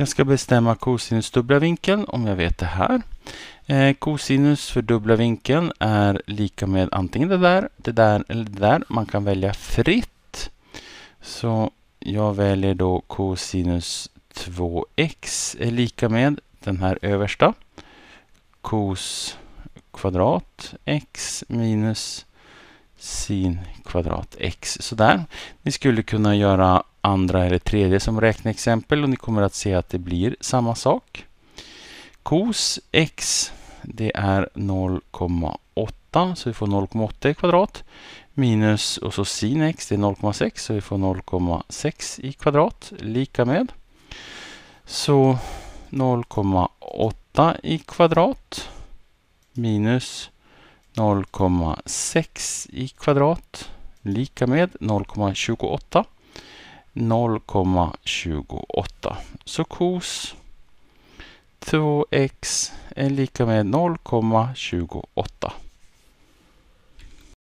Jag ska bestämma kosinus dubbla vinkeln om jag vet det här. Eh, kosinus för dubbla vinkeln är lika med antingen det där, det där eller det där. Man kan välja fritt. Så jag väljer då kosinus 2x är lika med den här översta. Kos kvadrat x minus sin kvadrat x. Sådär. Ni skulle kunna göra andra eller tredje som räkneexempel och ni kommer att se att det blir samma sak. Cos x det är 0,8 så vi får 0,8 i kvadrat minus och så sin x det är 0,6 så vi får 0,6 i kvadrat lika med så 0,8 i kvadrat minus 0,6 i kvadrat lika med 0,28. 0,28. Så kos 2x är lika med 0,28.